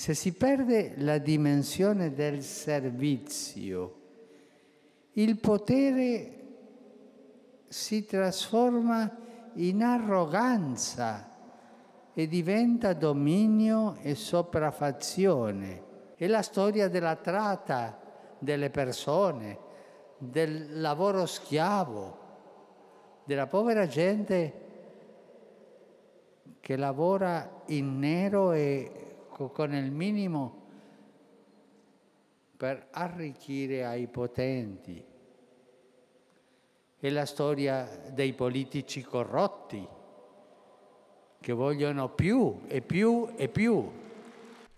Se si perde la dimensione del servizio, il potere si trasforma in arroganza e diventa dominio e sopraffazione. È la storia della tratta delle persone, del lavoro schiavo, della povera gente che lavora in nero e con il minimo per arricchire ai potenti. È la storia dei politici corrotti che vogliono più e più e più.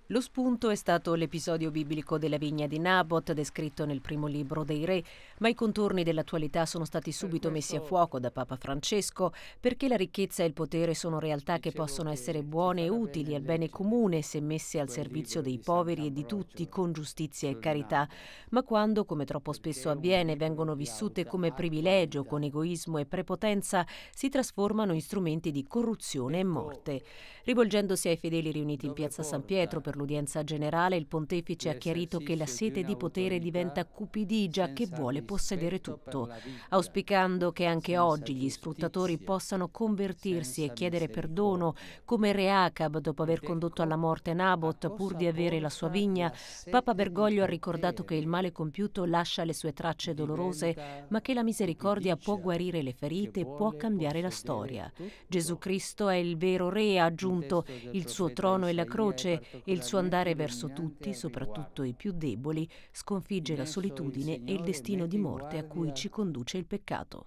Lo spunto è stato l'episodio biblico della vigna di Naboth, descritto nel primo libro dei Re, ma i contorni dell'attualità sono stati subito messi a fuoco da Papa Francesco perché la ricchezza e il potere sono realtà che possono essere buone e utili al bene comune se messe al servizio dei poveri e di tutti con giustizia e carità, ma quando, come troppo spesso avviene, vengono vissute come privilegio, con egoismo e prepotenza, si trasformano in strumenti di corruzione e ecco. morte. Rivolgendosi ai fedeli riuniti in piazza San Pietro per l'udienza generale il pontefice ha chiarito che la sete di potere diventa cupidigia che vuole possedere tutto, auspicando che anche oggi gli sfruttatori possano convertirsi e chiedere perdono, come re Reacab dopo aver ecco, condotto alla morte Nabot pur di avere la sua vigna. Papa Bergoglio ha ricordato che il male compiuto lascia le sue tracce dolorose, ma che la misericordia può guarire le ferite, può cambiare la storia. Gesù Cristo è il vero re, ha aggiunto, il suo trono è la croce e il il suo andare verso tutti, soprattutto i più deboli, sconfigge la solitudine e il destino di morte a cui ci conduce il peccato.